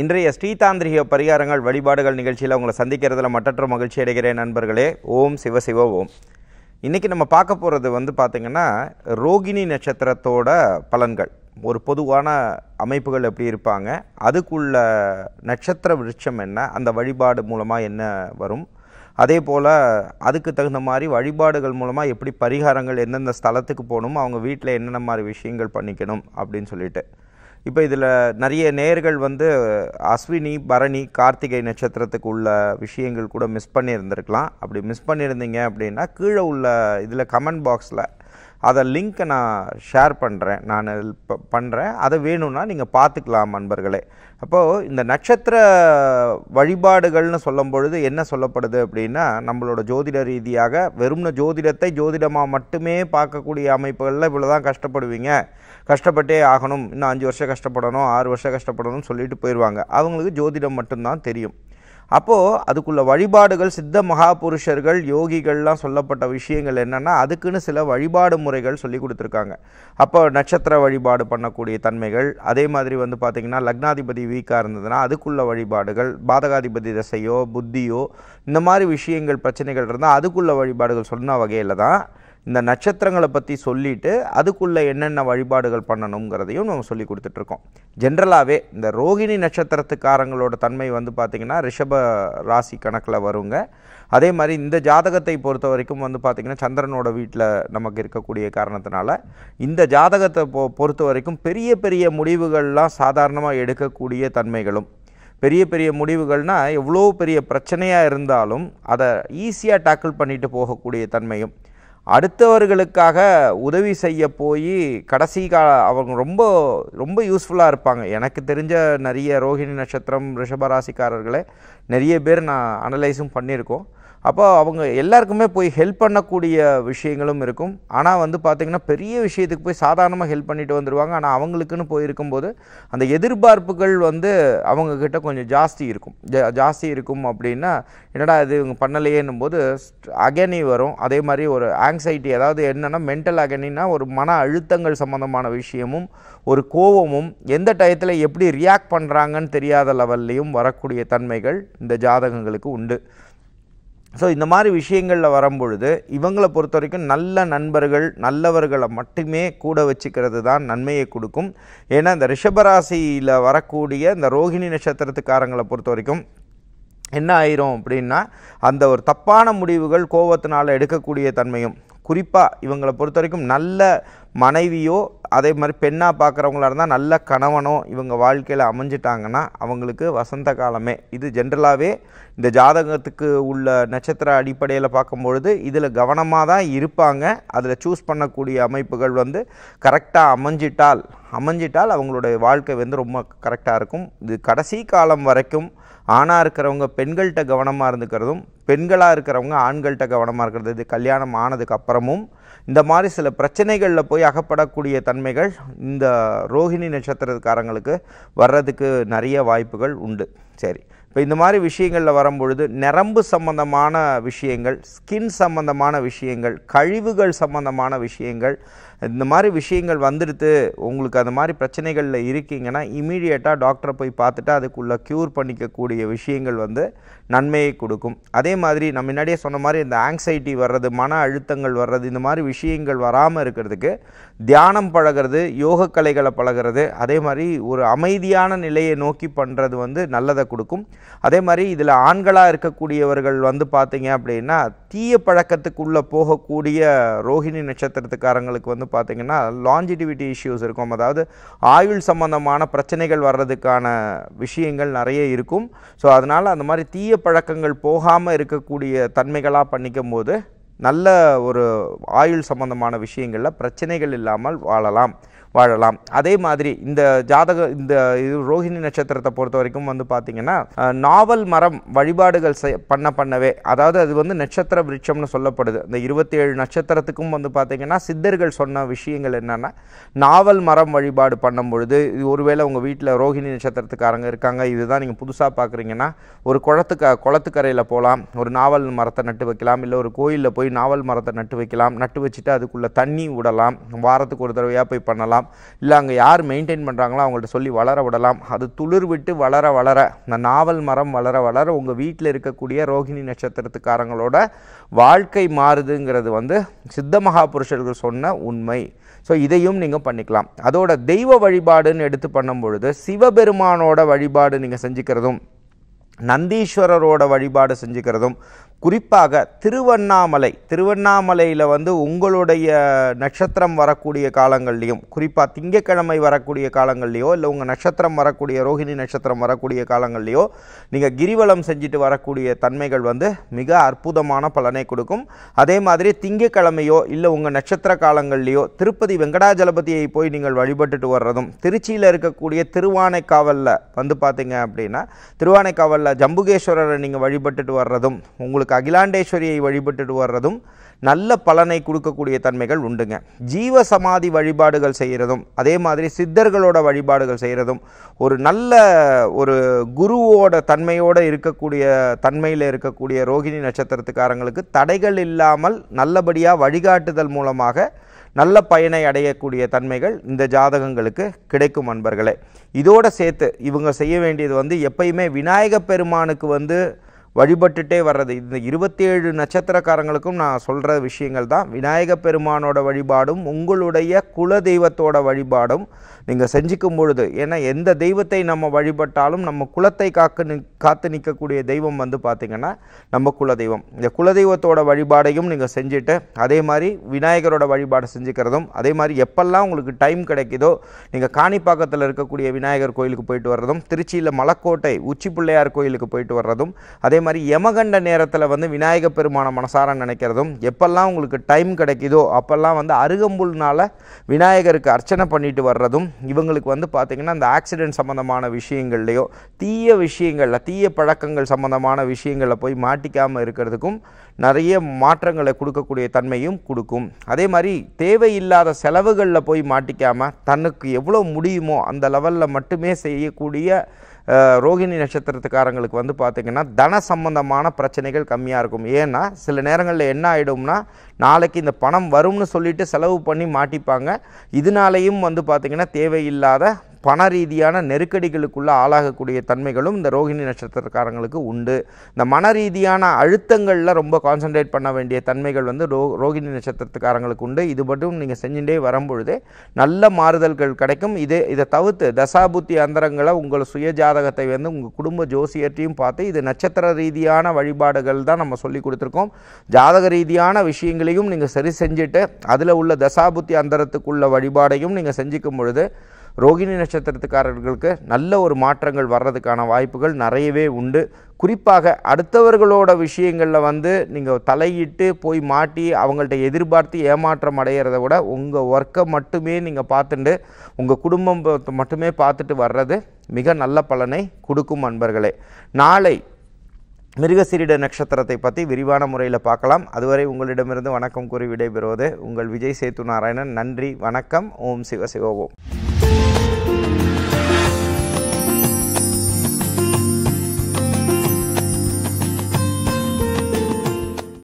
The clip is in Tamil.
இன்றைய ஸ்ரீதாந்திரிக பரிகாரங்கள் வழிபாடுகள் நிகழ்ச்சியில் உங்களை சந்திக்கிறதுல மற்றற்ற மகிழ்ச்சி அடைகிறேன் நண்பர்களே ஓம் சிவசிவ ஓம் இன்றைக்கி நம்ம பார்க்க போகிறது வந்து பார்த்திங்கன்னா ரோகிணி நட்சத்திரத்தோட பலன்கள் ஒரு பொதுவான அமைப்புகள் எப்படி இருப்பாங்க அதுக்குள்ள நட்சத்திர விருட்சம் என்ன அந்த வழிபாடு மூலமாக என்ன வரும் அதே போல் அதுக்கு தகுந்த மாதிரி வழிபாடுகள் மூலமாக எப்படி பரிகாரங்கள் எந்தெந்த ஸ்தலத்துக்கு போகணும் அவங்க வீட்டில் என்னென்ன மாதிரி விஷயங்கள் பண்ணிக்கணும் அப்படின்னு சொல்லிட்டு இப்போ இதில் நிறைய நேர்கள் வந்து அஸ்வினி பரணி கார்த்திகை நட்சத்திரத்துக்கு உள்ள விஷயங்கள் கூட மிஸ் பண்ணியிருந்திருக்கலாம் அப்படி மிஸ் பண்ணியிருந்தீங்க அப்படின்னா கீழே உள்ள இதில் கமெண்ட் பாக்ஸில் அதை லிங்க்கை நான் ஷேர் பண்ணுறேன் நான் பண்ணுறேன் அதை வேணும்னா நீங்கள் பார்த்துக்கலாம் நண்பர்களே அப்போது இந்த நட்சத்திர வழிபாடுகள்னு சொல்லும் பொழுது என்ன சொல்லப்படுது அப்படின்னா நம்மளோட ஜோதிட ரீதியாக வெறும்ன ஜோதிடத்தை ஜோதிடமாக மட்டுமே பார்க்கக்கூடிய அமைப்புகளில் இவ்வளோ தான் கஷ்டப்படுவீங்க கஷ்டப்பட்டே ஆகணும் இன்னும் அஞ்சு வருஷம் கஷ்டப்படணும் ஆறு வருஷம் கஷ்டப்படணும்னு சொல்லிட்டு போயிடுவாங்க அவங்களுக்கு ஜோதிடம் மட்டும்தான் தெரியும் அப்போது அதுக்குள்ள வழிபாடுகள் சித்த மகாபுருஷர்கள் யோகிகள்லாம் சொல்லப்பட்ட விஷயங்கள் என்னென்னா அதுக்குன்னு சில வழிபாடு முறைகள் சொல்லி கொடுத்துருக்காங்க அப்போ நட்சத்திர வழிபாடு பண்ணக்கூடிய தன்மைகள் அதே மாதிரி வந்து பார்த்திங்கன்னா லக்னாதிபதி வீக்காக இருந்ததுன்னா அதுக்குள்ள வழிபாடுகள் பாதகாதிபதி தசையோ புத்தியோ இந்த மாதிரி விஷயங்கள் பிரச்சனைகள் இருந்தால் அதுக்குள்ள வழிபாடுகள் சொன்ன வகையில் தான் இந்த நட்சத்திரங்களை பற்றி சொல்லிவிட்டு அதுக்குள்ளே என்னென்ன வழிபாடுகள் பண்ணணுங்கிறதையும் நம்ம சொல்லி கொடுத்துட்ருக்கோம் ஜென்ரலாகவே இந்த ரோகிணி நட்சத்திரத்துக்காரங்களோட தன்மை வந்து பார்த்திங்கன்னா ரிஷப ராசி கணக்கில் வருங்க அதே மாதிரி இந்த ஜாதகத்தை பொறுத்த வரைக்கும் வந்து பார்த்திங்கன்னா சந்திரனோட வீட்டில் நமக்கு இருக்கக்கூடிய காரணத்தினால இந்த ஜாதகத்தை பொ பொறுத்த வரைக்கும் பெரிய பெரிய முடிவுகள்லாம் சாதாரணமாக எடுக்கக்கூடிய தன்மைகளும் பெரிய பெரிய முடிவுகள்னால் எவ்வளோ பெரிய பிரச்சனையாக இருந்தாலும் அதை ஈஸியாக டேக்கிள் பண்ணிட்டு போகக்கூடிய தன்மையும் அடுத்தவர்களுக்காக உதவி செய்ய போய் கடைசி கால அவங்க ரொம்ப ரொம்ப யூஸ்ஃபுல்லாக இருப்பாங்க எனக்கு தெரிஞ்ச நிறைய ரோஹிணி நட்சத்திரம் ரிஷபராசிக்காரர்களே நிறைய பேர் நான் அனலைஸும் பண்ணியிருக்கோம் அப்போ அவங்க எல்லாருக்குமே போய் ஹெல்ப் பண்ணக்கூடிய விஷயங்களும் இருக்கும் ஆனால் வந்து பார்த்திங்கன்னா பெரிய விஷயத்துக்கு போய் சாதாரணமாக ஹெல்ப் பண்ணிட்டு வந்துடுவாங்க ஆனால் அவங்களுக்குன்னு போயிருக்கும்போது அந்த எதிர்பார்ப்புகள் வந்து அவங்கக்கிட்ட கொஞ்சம் ஜாஸ்தி இருக்கும் ஜாஸ்தி இருக்கும் அப்படின்னா என்னடா இது இவங்க பண்ணலையேன்னும் போது அகனி வரும் அதே மாதிரி ஒரு ஆங்ஸைட்டி அதாவது என்னென்னா மென்டல் அகனின்னா ஒரு மன அழுத்தங்கள் சம்மந்தமான விஷயமும் ஒரு கோபமும் எந்த டயத்தில் எப்படி ரியாக்ட் பண்ணுறாங்கன்னு தெரியாத லெவல்லையும் வரக்கூடிய தன்மைகள் இந்த ஜாதகங்களுக்கு உண்டு ஸோ இந்த மாதிரி விஷயங்களில் வரும்பொழுது இவங்களை பொறுத்த வரைக்கும் நல்ல நண்பர்கள் நல்லவர்களை மட்டுமே கூட வச்சுக்கிறது தான் நன்மையை கொடுக்கும் ஏன்னா இந்த ரிஷபராசியில் வரக்கூடிய இந்த ரோஹிணி நட்சத்திரத்துக்காரங்களை பொறுத்த வரைக்கும் என்ன ஆயிரும் அப்படின்னா அந்த ஒரு தப்பான முடிவுகள் கோவத்தினால் எடுக்கக்கூடிய தன்மையும் குறிப்பாக இவங்களை பொறுத்த வரைக்கும் நல்ல மனைவியோ அதே மாதிரி பெண்ணாக பார்க்குறவங்களா இருந்தால் நல்ல கணவனோ இவங்க வாழ்க்கையில் அமைஞ்சிட்டாங்கன்னா அவங்களுக்கு வசந்த காலமே இது ஜென்ரலாகவே இந்த ஜாதகத்துக்கு உள்ள நட்சத்திர அடிப்படையில் பார்க்கும்பொழுது இதில் கவனமாக தான் இருப்பாங்க அதில் சூஸ் பண்ணக்கூடிய அமைப்புகள் வந்து கரெக்டாக அமைஞ்சிட்டால் அமைஞ்சிட்டால் அவங்களுடைய வாழ்க்கை வந்து ரொம்ப கரெக்டாக இருக்கும் இது கடைசி காலம் வரைக்கும் ஆணாக இருக்கிறவங்க பெண்கள்கிட்ட கவனமாக இருந்துக்கிறதும் பெண்களாக இருக்கிறவங்க ஆண்கள்கிட்ட கவனமாக இருக்கிறது இது கல்யாணம் ஆனதுக்கு அப்புறமும் இந்த மாதிரி சில பிரச்சனைகளில் போய் அகப்படக்கூடிய தன்மைகள் இந்த ரோஹிணி நட்சத்திரக்காரங்களுக்கு வர்றதுக்கு நிறைய வாய்ப்புகள் உண்டு சரி இப்போ இந்த மாதிரி விஷயங்களில் வரும்பொழுது நரம்பு சம்பந்தமான விஷயங்கள் ஸ்கின் சம்பந்தமான விஷயங்கள் கழிவுகள் சம்பந்தமான விஷயங்கள் இந்த மாதிரி விஷயங்கள் வந்துடுது உங்களுக்கு அந்த மாதிரி பிரச்சனைகளில் இருக்கீங்கன்னா இமீடியட்டாக டாக்டரை போய் பார்த்துட்டு அதுக்குள்ளே க்யூர் பண்ணிக்கக்கூடிய விஷயங்கள் வந்து நன்மையை கொடுக்கும் அதே மாதிரி நம்ம முன்னாடியே சொன்ன மாதிரி இந்த ஆங்ஸைட்டி வர்றது மன அழுத்தங்கள் வர்றது இந்த மாதிரி விஷயங்கள் வராமல் இருக்கிறதுக்கு தியானம் பழகிறது யோக கலைகளை பழகிறது அதே மாதிரி ஒரு அமைதியான நிலையை நோக்கி பண்ணுறது வந்து நல்லதை கொடுக்கும் அதே மாதிரி இதில் ஆண்களாக இருக்கக்கூடியவர்கள் வந்து பார்த்தீங்க அப்படின்னா தீய பழக்கத்துக்குள்ளே போகக்கூடிய ரோஹிணி நட்சத்திரத்துக்காரங்களுக்கு வந்து பார்த்திங்கன்னா லாஞ்சிட்டிவிட்டி இஷ்யூஸ் இருக்கும் அதாவது ஆயுள் சம்பந்தமான பிரச்சனைகள் வர்றதுக்கான விஷயங்கள் நிறைய இருக்கும் ஸோ அதனால் அந்த மாதிரி தீய பழக்கங்கள் போகாமல் இருக்கக்கூடிய தன்மைகளாக பண்ணிக்கும் போது நல்ல ஒரு ஆயுள் சம்பந்தமான விஷயங்களில் பிரச்சனைகள் இல்லாமல் வாழலாம் வாழலாம் அதே மாதிரி இந்த ஜாதக இந்த இது ரோஹிணி நட்சத்திரத்தை பொறுத்த வரைக்கும் வந்து பார்த்திங்கன்னா நாவல் மரம் வழிபாடுகள் பண்ண பண்ணவே அதாவது அது வந்து நட்சத்திர விருட்சம்னு சொல்லப்படுது இந்த இருபத்தி ஏழு நட்சத்திரத்துக்கும் வந்து பார்த்திங்கன்னா சித்தர்கள் சொன்ன விஷயங்கள் என்னென்னா நாவல் மரம் வழிபாடு பண்ணும் பொழுது இது ஒருவேளை உங்கள் வீட்டில் ரோஹிணி நட்சத்திரத்துக்காரங்க இருக்காங்க இதுதான் நீங்கள் புதுசாக பார்க்குறீங்கன்னா ஒரு குளத்துக்க குளத்துக்கரையில் போகலாம் ஒரு நாவல் மரத்தை நட்டு வைக்கலாம் இல்லை ஒரு கோயிலில் போய் நாவல் மரத்தை நட்டு வைக்கலாம் நட்டு வச்சுட்டு அதுக்குள்ளே தண்ணி விடலாம் வாரத்துக்கு ஒரு தடவையாக போய் பண்ணலாம் பண்ணலாம் இல்லை அங்கே யார் மெயின்டைன் பண்ணுறாங்களோ அவங்கள்ட்ட சொல்லி வளர விடலாம் அது துளிர் விட்டு வளர வளர இந்த நாவல் மரம் வளர வளர உங்கள் வீட்டில் இருக்கக்கூடிய ரோஹிணி நட்சத்திரத்துக்காரங்களோட வாழ்க்கை மாறுதுங்கிறது வந்து சித்த மகாபுருஷர்கள் சொன்ன உண்மை ஸோ இதையும் நீங்கள் பண்ணிக்கலாம் அதோட தெய்வ வழிபாடுன்னு எடுத்து பண்ணும் பொழுது சிவபெருமானோட வழிபாடு நீங்கள் செஞ்சுக்கிறதும் நந்தீஸ்வரரோட வழிபாடு செஞ்சுக்கிறதும் குறிப்பாக திருவண்ணாமலை திருவண்ணாமலையில் வந்து உங்களுடைய நட்சத்திரம் வரக்கூடிய காலங்கள்லேயும் குறிப்பாக திங்கக்கிழமை வரக்கூடிய காலங்கள்லேயோ இல்லை உங்கள் நட்சத்திரம் வரக்கூடிய ரோஹிணி நட்சத்திரம் வரக்கூடிய காலங்கள்லேயோ நீங்கள் கிரிவலம் செஞ்சுட்டு வரக்கூடிய தன்மைகள் வந்து மிக அற்புதமான பலனை கொடுக்கும் அதே மாதிரி திங்கக்கிழமையோ இல்லை உங்கள் நட்சத்திர காலங்கள்லேயோ திருப்பதி வெங்கடாஜலபதியை போய் நீங்கள் வழிபட்டுட்டு வர்றதும் திருச்சியில் இருக்கக்கூடிய திருவானைக்காவலில் வந்து பார்த்தீங்க அப்படின்னா திருவானைக்காவலில் ஜம்புகேஸ்வரரை நீங்கள் வழிபட்டுட்டு வர்றதும் உங்களுக்கு உங்களுக்கு அகிலாண்டேஸ்வரியை வழிபட்டுட்டு வர்றதும் நல்ல பலனை கொடுக்கக்கூடிய தன்மைகள் உண்டுங்க ஜீவ சமாதி வழிபாடுகள் செய்கிறதும் அதே மாதிரி சித்தர்களோட வழிபாடுகள் செய்கிறதும் ஒரு நல்ல ஒரு குருவோட தன்மையோடு இருக்கக்கூடிய தன்மையில் இருக்கக்கூடிய ரோகிணி நட்சத்திரத்துக்காரங்களுக்கு தடைகள் இல்லாமல் நல்லபடியாக வழிகாட்டுதல் மூலமாக நல்ல பயனை அடையக்கூடிய தன்மைகள் இந்த ஜாதகங்களுக்கு கிடைக்கும் அன்பர்களே இதோடு சேர்த்து இவங்க செய்ய வேண்டியது வந்து எப்பயுமே விநாயகப் பெருமானுக்கு வந்து வழிபட்டுட்டே வர்றது இந்த இருபத்தேழு நட்சத்திரக்காரங்களுக்கும் நான் சொல்கிற விஷயங்கள் தான் விநாயக பெருமானோட வழிபாடும் உங்களுடைய குல தெய்வத்தோட வழிபாடும் நீங்கள் செஞ்சுக்கும் பொழுது ஏன்னா எந்த தெய்வத்தை நம்ம வழிபட்டாலும் நம்ம குலத்தை காக்க நி காத்து நிற்கக்கூடிய தெய்வம் வந்து பார்த்திங்கன்னா நம்ம குலதெய்வம் இந்த குலதெய்வத்தோட வழிபாடையும் நீங்கள் செஞ்சுட்டு அதே மாதிரி விநாயகரோட வழிபாடு செஞ்சுக்கிறதும் அதே மாதிரி எப்பெல்லாம் உங்களுக்கு டைம் கிடைக்குதோ நீங்கள் காணிப்பாக்கத்தில் இருக்கக்கூடிய விநாயகர் கோயிலுக்கு போயிட்டு வர்றதும் திருச்சியில் மலக்கோட்டை உச்சி பிள்ளையார் கோயிலுக்கு போயிட்டு வர்றதும் அதே மாதிரி யமகண்ட நேரத்தில் வந்து விநாயக பெருமான மனசார நினைக்கிறதும் எப்பெல்லாம் உங்களுக்கு டைம் கிடைக்குதோ அப்போல்லாம் வந்து அருகம்புல்னால் விநாயகருக்கு அர்ச்சனை பண்ணிட்டு வர்றதும் இவங்களுக்கு வந்து பார்த்திங்கன்னா அந்த ஆக்சிடென்ட் சம்மந்தமான விஷயங்கள்லையோ தீய விஷயங்களில் தீய பழக்கங்கள் சம்மந்தமான விஷயங்களில் போய் மாட்டிக்காமல் இருக்கிறதுக்கும் நிறைய மாற்றங்களை கொடுக்கக்கூடிய தன்மையும் கொடுக்கும் அதே மாதிரி தேவையில்லாத செலவுகளில் போய் மாட்டிக்காமல் தன்னுக்கு எவ்வளோ முடியுமோ அந்த லெவலில் மட்டுமே செய்யக்கூடிய ரோகிணி நட்சத்திரத்துக்காரங்களுக்கு வந்து பார்த்திங்கன்னா தன சம்பந்தமான பிரச்சனைகள் கம்மியாக இருக்கும் ஏன்னா சில நேரங்களில் என்ன ஆகிடும்னா நாளைக்கு இந்த பணம் வரும்னு சொல்லிட்டு செலவு பண்ணி மாட்டிப்பாங்க இதனாலேயும் வந்து பார்த்திங்கன்னா தேவையில்லாத பண ரீதியான நெருக்கடிகளுக்குள்ளே ஆளாகக்கூடிய தன்மைகளும் இந்த ரோஹிணி நட்சத்திரக்காரங்களுக்கு உண்டு இந்த மன ரீதியான அழுத்தங்களில் ரொம்ப கான்சன்ட்ரேட் பண்ண வேண்டிய தன்மைகள் வந்து ரோ ரோஹிணி நட்சத்திரத்துக்காரங்களுக்கு உண்டு இது மட்டும் நீங்கள் செஞ்சுட்டே வரும்பொழுதே நல்ல மாறுதல்கள் கிடைக்கும் இது இதை தவிர்த்து தசாபுத்தி அந்தரங்களை உங்கள் சுய ஜாதகத்தை வந்து உங்கள் குடும்ப ஜோசியத்தையும் பார்த்து இது நட்சத்திர ரீதியான வழிபாடுகள் தான் நம்ம சொல்லி கொடுத்துருக்கோம் ஜாதக ரீதியான விஷயங்களையும் நீங்கள் சரி செஞ்சுட்டு அதில் உள்ள தசாபுத்தி அந்தரத்துக்குள்ள வழிபாடையும் நீங்கள் செஞ்சுக்கும் பொழுது ரோகிணி நட்சத்திரத்துக்காரர்களுக்கு நல்ல ஒரு மாற்றங்கள் வர்றதுக்கான வாய்ப்புகள் நிறையவே உண்டு குறிப்பாக அடுத்தவர்களோட விஷயங்களில் வந்து நீங்கள் தலையிட்டு போய் மாட்டி அவங்கள்ட்ட எதிர்பார்த்து ஏமாற்றம் அடையிறத விட உங்கள் ஒர்க்கை மட்டுமே நீங்கள் பார்த்துட்டு உங்கள் குடும்பம் மட்டுமே பார்த்துட்டு வர்றது மிக நல்ல பலனை கொடுக்கும் அன்பர்களே நாளை மிருகசீரிட நட்சத்திரத்தை பற்றி விரிவான முறையில் பார்க்கலாம் அதுவரை உங்களிடமிருந்து வணக்கம் கூறி விடைபெறுவது உங்கள் விஜய் சேத்து நாராயணன் நன்றி வணக்கம் ஓம் சிவ சிவோம்